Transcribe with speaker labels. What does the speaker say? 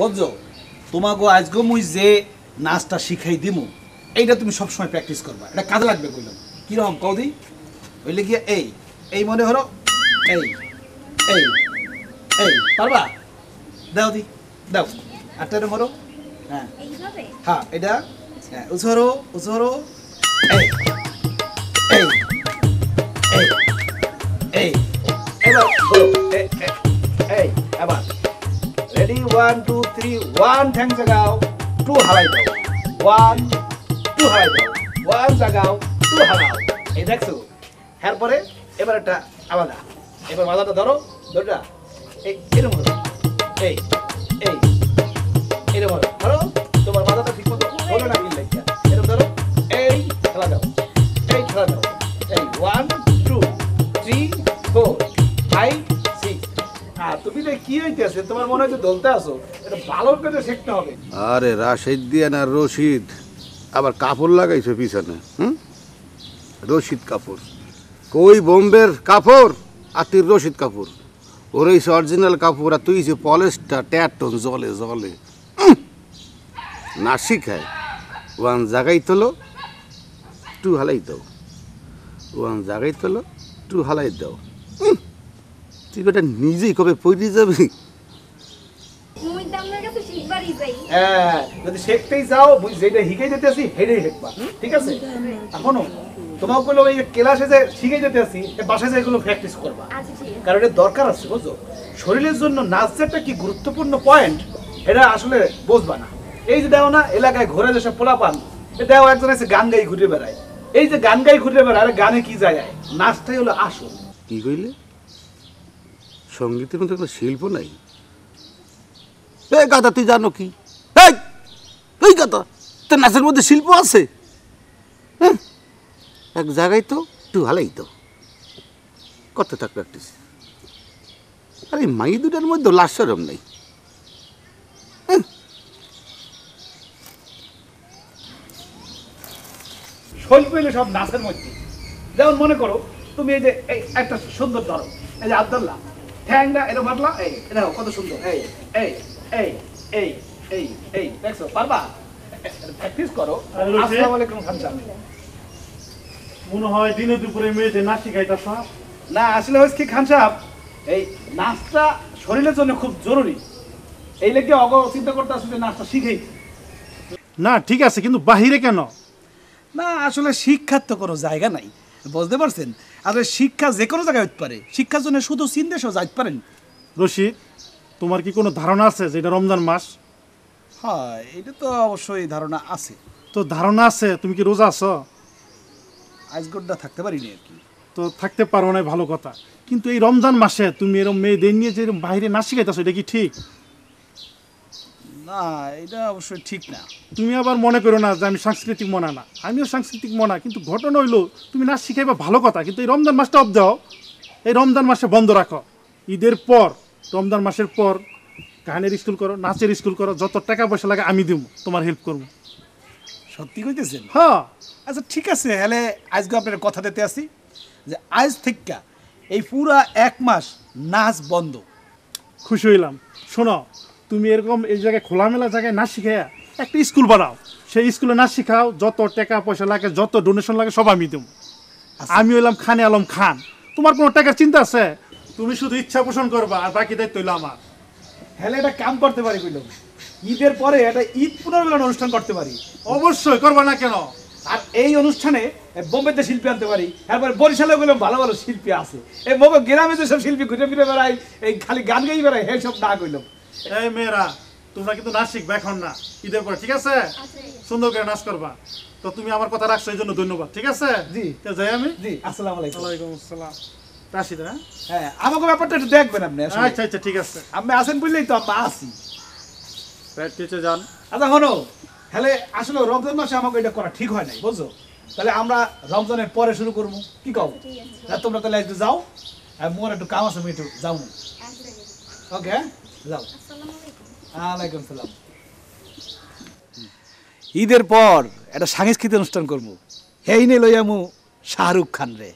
Speaker 1: বুঝছো তোমাকে আজকে মুই যে নাচটা শিখাই দিমু এইটা তুমি সবসময় প্র্যাকটিস করবা এটা কাজে লাগবে কইল কিরকম কও দি ওইলে গিয়া এই এই মনে হলো এই এই এই পারবা দাও দি দাও আটটা ধরো হ্যাঁ হ্যাঁ এটা হ্যাঁ উছরো উছরো এই এই এই এই এই এই এবার ওয়ান টু থ্রি ওয়ান ঠ্যাং জাগাও টু হালাই দাও ওয়ান টু হালাই দাও ওয়ান জাগাও টু হালাও এই দেখছো এরপরে এবার একটা আলাদা এবার মাথাটা ধরো ধরটা এই এরকম ধরো এই এই এরকম ধরো ধরো
Speaker 2: তোমার বাধাটা ঠিক মতো ধরো না কিনলে এরকম ধরো এই খেলা দাও এই খেলা দাও এই one two three
Speaker 1: four five six হ্যাঁ,
Speaker 2: আরে রাশেদ দিয়ে রশিদ আবার কাপড় লাগাইছো পিছনে হুম রশিদ কাপড় কই বোম্বের কাপড় আর তুই রশিদ কাপুর ওর এই অরিজিনাল কাপড় আর তুই যে পলেসটা ট্যাটন জলে জলে না শিখায় হ্যাঁ। ওয়ান জাগাই তোলো টু হালাই দাও ওয়ান জাগাই তোলো টু হালাই দাও তুই নিজেই কবে পড়ে যাবে
Speaker 1: হ্যাঁ, যদি যাও যেটা শিখে যেতে আসি ঠিক আছে এখনো ক্লাসে যে শিখে যেতে আসি বাসায় যে এগুলো প্র্যাকটিস করবা আচ্ছা, কারণ এটা দরকার আছে বুঝো শরীরের জন্য নাচ একটা কি গুরুত্বপূর্ণ পয়েন্ট এটা আসলে বুঝবা না এই যে দেও না এলাকায় ঘোরে যেসব পোলা পান দেও একজন এসে গান গাই ঘুরে বেড়ায় এই যে গান গাই ঘুরে বেড়ায় আরে গানে কি যায় নাচটাই হলো আসল
Speaker 2: কি কইলে সঙ্গীতের মধ্যে কোনো শিল্প নাই এই গাদা তুই জানো কি এই গাদা তোর নাচের মধ্যে শিল্প আছে
Speaker 1: এক জায়গায় তো একটু ভালোই তো কত থাক প্র্যাকটিস আর এই মাই দুটার মধ্যে লাশরম নেই শৈল্প এলে সব নাচের মধ্যে যেমন মনে করো তুমি এই যে একটা সুন্দর ধরো এই যে আবদুল্লাহ ঠ্যাংটা এটা এই কত সুন্দর এই এই এই এই এই এই দেখছো পারবা প্র্যাকটিস করো আসসালামু আলাইকুম
Speaker 2: মনে হয় দিনে দুপুরে নাচ শিখাইতা
Speaker 1: না আসলে হয়েছে কি খান সাহেব এই নাচটা শরীরের জন্য খুব জরুরি এই লেগে অগ চিন্তা করতে আসলে নাচটা শিখেই
Speaker 2: না ঠিক আছে কিন্তু বাহিরে কেন
Speaker 1: না আসলে শিক্ষার তো কোনো জায়গা নাই বুঝতে পারছেন আসলে শিক্ষা যে কোনো জায়গায় হইতে
Speaker 2: পারে শিক্ষার জন্য শুধু চীন দেশেও যাইতে পারেন রশিদ তোমার কি কোনো ধারণা আছে যে এটা রমজান মাস হ্যাঁ এটা তো অবশ্যই ধারণা আছে তো ধারণা আছে তুমি কি রোজা আছো আজগরটা থাকতে পারিনি আর কি তো থাকতে পারো না ভালো কথা কিন্তু এই রমজান মাসে তুমি এরকম মেয়েদের নিয়ে যে বাইরে না শিখাইতেছো এটা কি ঠিক না এটা অবশ্যই ঠিক না তুমি আবার মনে করো না যে আমি সাংস্কৃতিক মনা না আমিও সাংস্কৃতিক মনা কিন্তু ঘটনা হইলো তুমি নাচ শিখাইবা ভালো কথা কিন্তু এই রমজান মাসটা অফ দাও এই রমজান মাসে বন্ধ রাখো ঈদের পর রমজান মাসের পর গানের স্কুল করো নাচের স্কুল করো যত টাকা পয়সা লাগে আমি দিব তোমার হেল্প করবো সত্যি কইতেছেন হ্যাঁ
Speaker 1: আচ্ছা ঠিক আছে হলে আজকে আপনার কথা দিতে আসি যে আজ থেকে
Speaker 2: এই পুরা এক মাস নাচ বন্ধ খুশি হইলাম শোনো তুমি এরকম এই জায়গায় খোলামেলা জায়গায় না শিখে একটা স্কুল বানাও সেই স্কুলে না শিখাও যত টাকা পয়সা লাগে যত ডোনেশন লাগে সব আমি দেবো আচ্ছা। আমি হইলাম খানে আলম খান তোমার কোনো টাকার চিন্তা আছে তুমি শুধু ইচ্ছা পোষণ করবা আর বাকি দায়িত্ব হইলো আমার হ্যালে এটা কাম করতে পারি কইল ঈদের পরে একটা ঈদ পুনর্মিলন অনুষ্ঠান করতে পারি অবশ্যই করবা না কেন
Speaker 1: আর এই অনুষ্ঠানে বোম্বেতে শিল্পী আনতে পারি তারপরে বরিশালে গেলাম ভালো ভালো শিল্পী আছে এই বোম্বে গ্রামে যেসব শিল্পী ঘুরে ফিরে বেড়ায় এই খালি গান গাই বেড়ায় সব না কইলাম এই মেয়েরা
Speaker 2: তোমরা কিন্তু নাচ শিখবে এখন না ঈদের পরে ঠিক আছে সুন্দর করে নাচ করবা তো তুমি আমার কথা রাখছো এই জন্য ধন্যবাদ ঠিক আছে জি তো যাই আমি জি আসসালামু আলাইকুম আসসালাম
Speaker 1: হ্যাঁ, হ্যাঁ আমরা আসলে আচ্ছা, আচ্ছা, আচ্ছা, মাসে আমাকে এটা করা ঠিক হয় নাই বুঝছো তাহলে আমরা রমজানের পরে শুরু করবো কি কবো তোমরা তাহলে একটু যাও মোর একটু কাম আছে আমি একটু যাও সালাম ঈদের পর একটা সাংস্কৃতিক অনুষ্ঠান করবো হেই নে লইয়ামু শাহরুখ খান রে